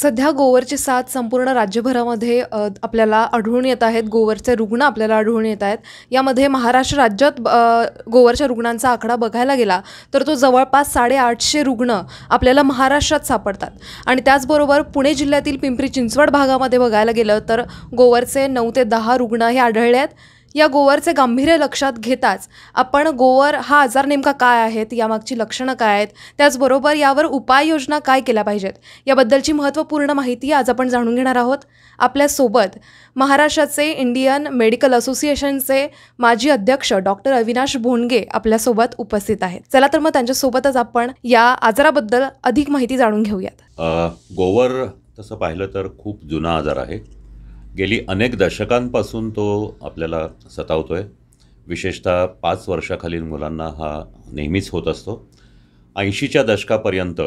सध्या गोवरचे साथ संपूर्ण राज्यभरामध्ये आपल्याला आढळून येत आहेत गोवरचे रुग्ण आपल्याला आढळून येत आहेत यामध्ये महाराष्ट्र राज्यात गोवरच्या रुग्णांचा आकडा बघायला गेला तर तो जवळपास साडेआठशे रुग्ण आपल्याला महाराष्ट्रात सापडतात आणि त्याचबरोबर पुणे जिल्ह्यातील पिंपरी चिंचवड भागामध्ये बघायला गेलं तर गोवरचे नऊ ते दहा रुग्ण हे आढळले आहेत या गोवरचे गांभीर्य लक्षात घेताच आपण गोवर हा आजार नेमका काय आहेत यामागची लक्षणं काय आहेत त्याचबरोबर यावर उपाययोजना काय केल्या पाहिजेत याबद्दलची महत्त्वपूर्ण माहिती आज आपण जाणून घेणार आहोत आपल्यासोबत महाराष्ट्राचे इंडियन मेडिकल असोसिएशनचे माजी अध्यक्ष डॉक्टर अविनाश भोंडगे आपल्यासोबत उपस्थित आहेत चला तर मग त्यांच्यासोबतच आपण या आजाराबद्दल अधिक माहिती जाणून घेऊयात गोवर तसं पाहिलं तर खूप जुना आजार आहे गेली अनेक दशकांपासून तो आपल्याला सतावतो आहे विशेषतः पाच वर्षाखालील मुलांना हा नेहमीच होत असतो ऐंशीच्या दशकापर्यंत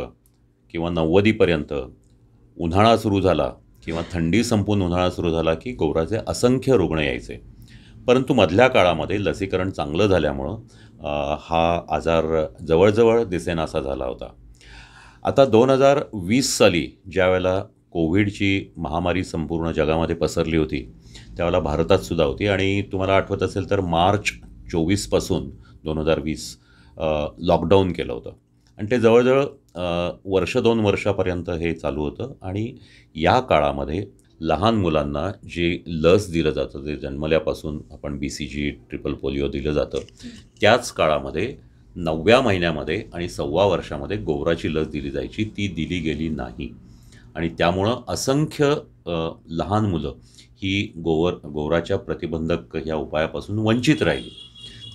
किंवा नव्वदीपर्यंत उन्हाळा सुरू झाला किंवा थंडी संपून उन्हाळा सुरू झाला की गौराचे असंख्य रुग्ण यायचे परंतु मधल्या काळामध्ये लसीकरण चांगलं झाल्यामुळं हा आजार जवळजवळ दिसेनासा झाला होता आता दोन हजार वीस साली ज्यावेळेला कोविडची महामारी संपूर्ण जगामध्ये पसरली होती त्यावेळेला भारतातसुद्धा होती आणि तुम्हाला आठवत असेल तर मार्च चोवीसपासून दोन हजार वीस लॉकडाऊन केलं होतं आणि ते जवळजवळ वर्ष दोन वर्षापर्यंत हे चालू होतं आणि या काळामध्ये लहान मुलांना जे लस दिलं जातं ते जन्मल्यापासून आपण B C G triple polio दिलं जातं त्याच काळामध्ये नवव्या महिन्यामध्ये आणि सव्वा वर्षामध्ये गोवराची लस दिली जायची ती दिली गेली नाही आणि त्यामुळं असंख्य लहान मुलं ही गोवर गोवराच्या प्रतिबंधक ह्या उपायापासून वंचित राहिली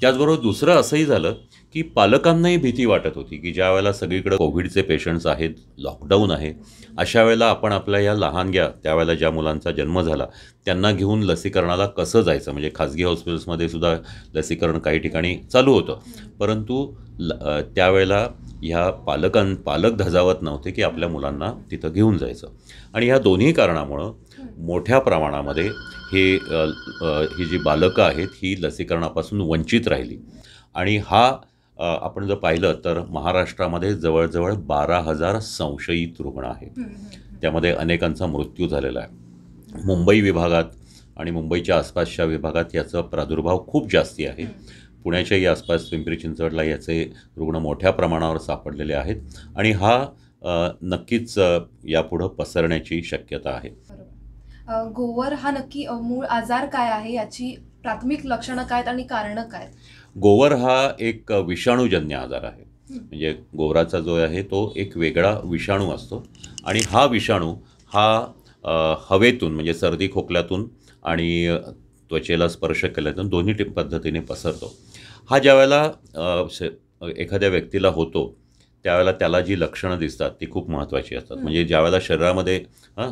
त्याचबरोबर दुसरं असंही झालं की पालकांनाही भीती वाटत होती की ज्या वेळेला सगळीकडे कोविडचे पेशंट्स आहेत लॉकडाऊन आहे अशा वेळेला आपण आपल्या या लहानग्या त्यावेळेला ज्या मुलांचा जन्म झाला त्यांना घेऊन लसीकरणाला कसं जायचं म्हणजे खाजगी हॉस्पिटल्समध्ये सुद्धा लसीकरण काही ठिकाणी चालू होतं परंतु ल त्यावेळेला ह्या पालकां पालक धजावत नव्हते की आपल्या मुलांना तिथं घेऊन जायचं आणि ह्या दोन्ही कारणामुळं मोठ्या प्रमाणामध्ये हे ही जी बालकं आहेत ही लसीकरणापासून वंचित राहिली आणि हा आपण जर पाहिलं तर महाराष्ट्रामध्ये जवळजवळ बारा हजार संशयित रुग्ण आहेत त्यामध्ये अनेकांचा मृत्यू झालेला आहे मुंबई विभागात आणि मुंबईच्या आसपासच्या विभागात याचा प्रादुर्भाव खूप जास्ती आहे पुण्याच्याही आसपास पिंपरी चिंचवडला याचे रुग्ण मोठ्या प्रमाणावर सापडलेले आहेत आणि हा नक्कीच यापुढं पसरण्याची शक्यता आहे गोवर हा नक्की मूळ आजार काय आहे याची प्राथमिक लक्षणं काय आणि कारणं काय गोवर हा एक विषाणूजन्य आजार आहे म्हणजे गोवराचा जो आहे तो एक वेगळा विषाणू असतो आणि हा विषाणू हा हवेतून म्हणजे सर्दी खोकल्यातून आणि त्वचेला स्पर्श केल्यातून दोन्ही पद्धतीने पसरतो हा ज्या वेळेला एखाद्या व्यक्तीला होतो त्यावेळेला त्याला जी लक्षणं दिसतात ती खूप महत्त्वाची असतात म्हणजे ज्यावेळेला शरीरामध्ये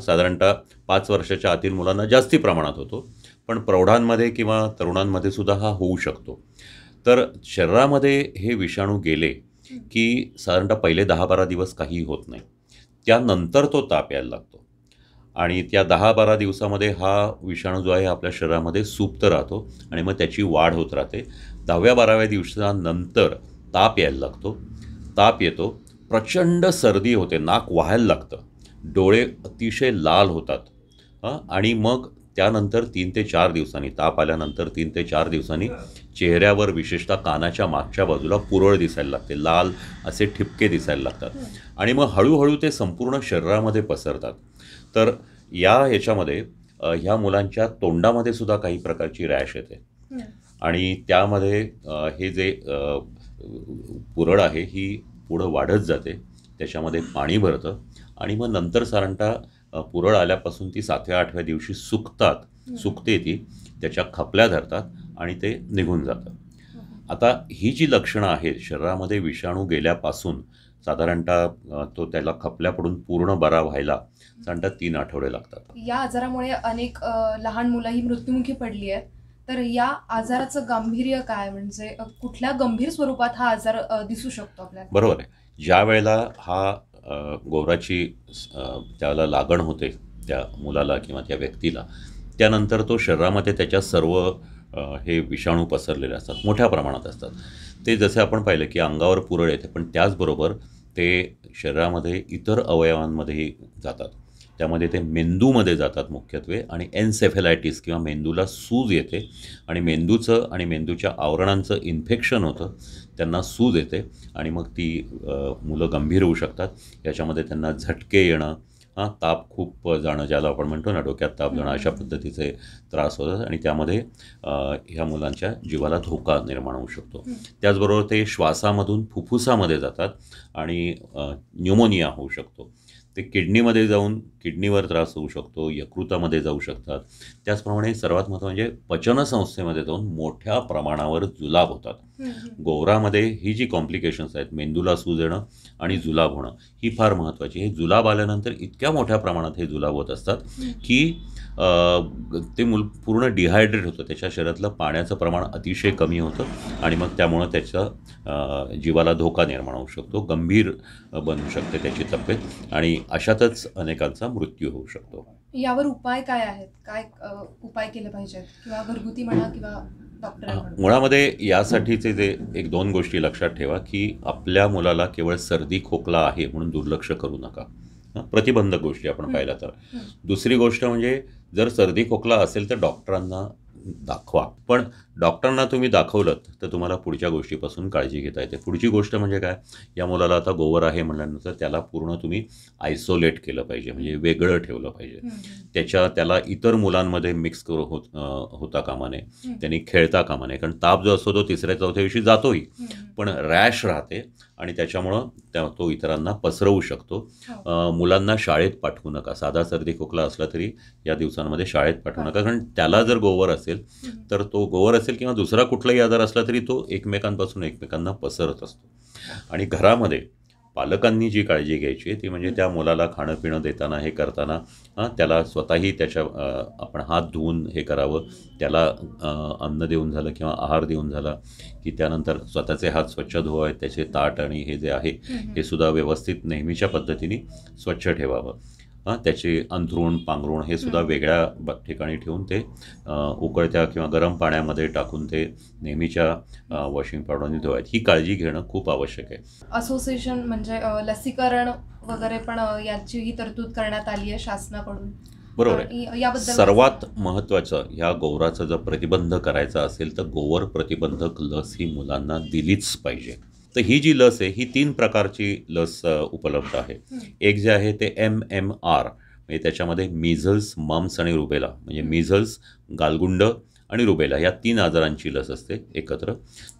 साधारणतः पाच वर्षाच्या आतील मुलांना जास्ती प्रमाणात होतो पण प्रौढांमध्ये किंवा तरुणांमध्ये सुद्धा हा होऊ शकतो तर शरीरामध्ये हे विषाणू गेले की साधारणतः पहिले दहा बारा दिवस काही होत नाही त्यानंतर तो ताप यायला लागतो आणि त्या दहा बारा दिवसामध्ये हा विषाणू जो आहे आपल्या शरीरामध्ये सुप्त राहतो आणि मग त्याची वाढ होत राहते दहाव्या बाराव्या दिवसानंतर ताप यायला लागतो ताप येतो प्रचंड सर्दी होते नाक व्हायला लागतं डोळे अतिशय लाल होतात आणि मग त्यानंतर तीन ते चार दिवसांनी ताप आल्यानंतर तीन ते चार दिवसांनी चेहऱ्यावर विशेषतः कानाच्या मागच्या बाजूला पुरळ दिसायला लागते लाल असे ठिपके दिसायला लागतात आणि मग हळूहळू ते संपूर्ण शरीरामध्ये पसरतात तर या ह्याच्यामध्ये ह्या मुलांच्या तोंडामध्ये सुद्धा काही प्रकारची रॅश येते आणि त्यामध्ये हे जे पुरळ आहे ही पुढं वाढत जाते त्याच्यामध्ये पाणी भरतं आणि मग नंतर सारंटा पुरळ आल्यापासून ती सातव्या आठव्या दिवशी सुकतात सुकते ती त्याच्या खपल्या धरतात आणि ते निघून जातात आता ही जी लक्षणं आहेत शरीरामध्ये विषाणू गेल्यापासून साधारणतः तो त्याला खपल्या पडून पूर्ण बरा व्हायला साधारणतः तीन आठवडे लागतात या आजारामुळे अनेक लहान मुलं ही मृत्युमुखी पडली आहेत तर या आजाराचं गांभीर्य काय म्हणजे कुठल्या गंभीर स्वरूपात हा आजार दिसू शकतो आपल्याला बरोबर आहे ज्या वेळेला हा गोवराची त्याला लागण होते त्या मुलाला किंवा त्या व्यक्तीला त्यानंतर तो शरीरामध्ये त्याच्या सर्व हे विषाणू पसरलेले असतात मोठ्या प्रमाणात असतात ते जसे आपण पाहिलं की अंगावर पुरळ येते पण त्याचबरोबर ते शरीरामध्ये इतर अवयवांमध्येही जातात त्यामध्ये ते मेंदूमध्ये जातात मुख्यत्वे आणि एन्सेफेलायटिस किंवा मेंदूला सूज येते आणि मेंदूचं आणि मेंदूच्या आवरणांचं इन्फेक्शन होतं त्यांना सूज येते आणि मग ती मुलं गंभीर होऊ शकतात याच्यामध्ये त्यांना झटके येणं हां ताप खूप जाणं ज्याला आपण म्हणतो ना डोक्यात ताप जाणं अशा पद्धतीचे त्रास होतात आणि त्यामध्ये ह्या मुलांच्या जीवाला धोका निर्माण होऊ शकतो त्याचबरोबर ते श्वासामधून फुफ्फुसामध्ये जातात आणि न्युमोनिया होऊ शकतो ते किडनीमध्ये जाऊन किडनीवर त्रास होऊ शकतो यकृतामध्ये जाऊ शकतात त्याचप्रमाणे सर्वात महत्त्व म्हणजे पचनसंस्थेमध्ये जाऊन मोठ्या प्रमाणावर जुलाब होतात गोवरामध्ये ही जी कॉम्प्लिकेशन्स आहेत मेंदूला सूज येणं आणि जुलाब होणं ही फार महत्त्वाची हे जुलाब आल्यानंतर इतक्या मोठ्या प्रमाणात हे जुलाब होत असतात की ते मूल पूर्ण डिहायड्रेट होतं त्याच्या शरीरातलं पाण्याचं प्रमाण अतिशय कमी होतं आणि मग त्यामुळं त्याचा जीवाला धोका निर्माण होऊ शकतो गंभीर बनू शकते त्याची तब्येत आणि अशातच अनेकांचा मृत्यू होऊ शकतो यावर उपाय काय आहेत काय उपाय केले पाहिजेत किंवा घरगुती म्हणा किंवा मुळामध्ये यासाठीचे जे एक दोन गोष्टी लक्षात ठेवा की आपल्या मुलाला केवळ सर्दी खोकला आहे म्हणून दुर्लक्ष करू नका प्रतिबंधक गोष्टी आपण पाहिल्या तर दुसरी गोष्ट म्हणजे जर सर्दी खोकला असेल तर डॉक्टरांना दाखवा पण डॉक्टरांना तुम्ही दाखवलं तर तुम्हाला पुढच्या गोष्टीपासून काळजी घेता येते पुढची गोष्ट म्हणजे काय या मुलाला आता गोवर आहे म्हणल्यानंतर त्याला पूर्ण तुम्ही आयसोलेट केलं पाहिजे म्हणजे वेगळं ठेवलं पाहिजे त्याच्या त्याला इतर मुलांमध्ये मिक्स करू होत होता कामाने त्यांनी खेळता कामाने कारण ताप जो असतो तो तिसऱ्या चौथ्या दिवशी जातोही पण रॅश राहते आणि त्याच्यामुळं त्या तो इतरांना पसरवू शकतो हो. मुलांना शाळेत पाठवू नका साधा सर्दी खोकला असला तरी या दिवसांमध्ये शाळेत पाठवू नका हो. कारण त्याला जर गोवर असेल तर तो गोवर असेल किंवा दुसरा कुठलाही आजार असला तरी तो एकमेकांपासून एकमेकांना पसरत असतो हो. आणि घरामध्ये पालकांनी जी काळजी घ्यायची आहे ती म्हणजे त्या मुलाला खाणं पिणं देताना हे करताना त्याला स्वतःही त्याच्या आपण हात धुवून हे करावं त्याला अन्न देऊन झालं किंवा आहार देऊन झाला की त्यानंतर स्वतःचे हात स्वच्छ धुवावेत त्याचे ताट आणि हे जे आहे हे सुद्धा व्यवस्थित नेहमीच्या पद्धतीने स्वच्छ ठेवावं त्याचे अंथरूण पांघरूण हे सुद्धा वेगळ्या ठिकाणी ठेवून ते उकळत्या किंवा गरम पाण्यामध्ये टाकून ते नेहमीच्या वॉशिंग पावडरने धुवायत ही काळजी घेणं खूप आवश्यक आहे असोसिएशन म्हणजे लसीकरण वगैरे पण याचीही तरतूद करण्यात आली आहे शासनाकडून बरोबर आहे सर्वात महत्त्वाचं ह्या गोवराचं जर प्रतिबंध करायचा असेल तर गोवर प्रतिबंधक लस ही मुलांना दिलीच पाहिजे तर ही जी लस आहे ही तीन प्रकारची लस उपलब्ध आहे एक जे आहे ते एम एम आर म्हणजे त्याच्यामध्ये मिझल्स मम्स आणि रुबेला म्हणजे मिझल्स गालगुंड आणि रुबेला या तीन आजारांची लस असते एकत्र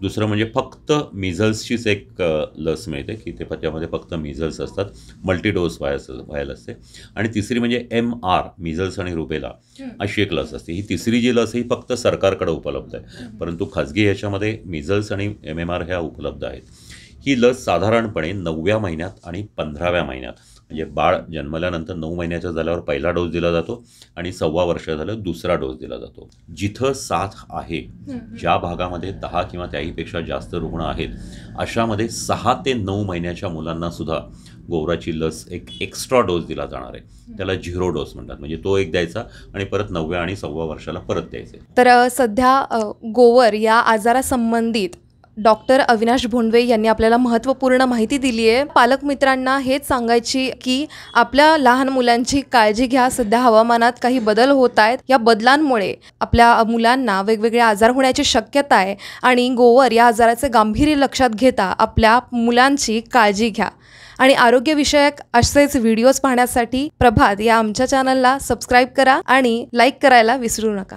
दुसरं म्हणजे फक्त मिझल्सचीच एक लस मिळते की ते त्यामध्ये फक्त मिझल्स असतात मल्टीडोस व्हायस व्हायल असते आणि तिसरी म्हणजे एम आर मिझल्स आणि रुबेला अशी एक लस असते ही तिसरी जी लस ही फक्त सरकारकडे उपलब्ध आहे परंतु खाजगी ह्याच्यामध्ये मिझल्स आणि एम एम आर ह्या उपलब्ध आहेत ही लस साधारणपणे नवव्या महिन्यात आणि पंधराव्या महिन्यात म्हणजे बाळ जन्मल्यानंतर नऊ महिन्याच्या झाल्यावर पहिला डोस दिला जातो आणि सव्वा वर्ष झालं दुसरा डोस दिला जातो जिथं साथ आहे ज्या भागामध्ये दहा किंवा त्याहीपेक्षा जास्त रुग्ण आहेत अशामध्ये सहा ते नऊ महिन्याच्या मुलांना सुद्धा गोवराची लस एक एक्स्ट्रा डोस दिला जाणार आहे त्याला झिरो डोस म्हणतात म्हणजे तो एक द्यायचा आणि परत नवव्या आणि सव्वा वर्षाला परत द्यायचे तर सध्या गोवर या आजारासंबंधित डॉक्टर अविनाश भोंडवे यांनी आपल्याला महत्त्वपूर्ण माहिती दिली आहे पालक मित्रांना हेच सांगायची की आपल्या लहान मुलांची काळजी घ्या सध्या हवामानात काही बदल होत आहेत या बदलांमुळे आपल्या मुलांना वेगवेगळे आजार होण्याची शक्यता आहे आणि गोवर या आजाराचे गांभीर्य लक्षात घेता आपल्या मुलांची काळजी घ्या आणि आरोग्यविषयक असेच व्हिडिओज पाहण्यासाठी प्रभात या आमच्या चॅनलला सबस्क्राईब करा आणि लाईक करायला विसरू नका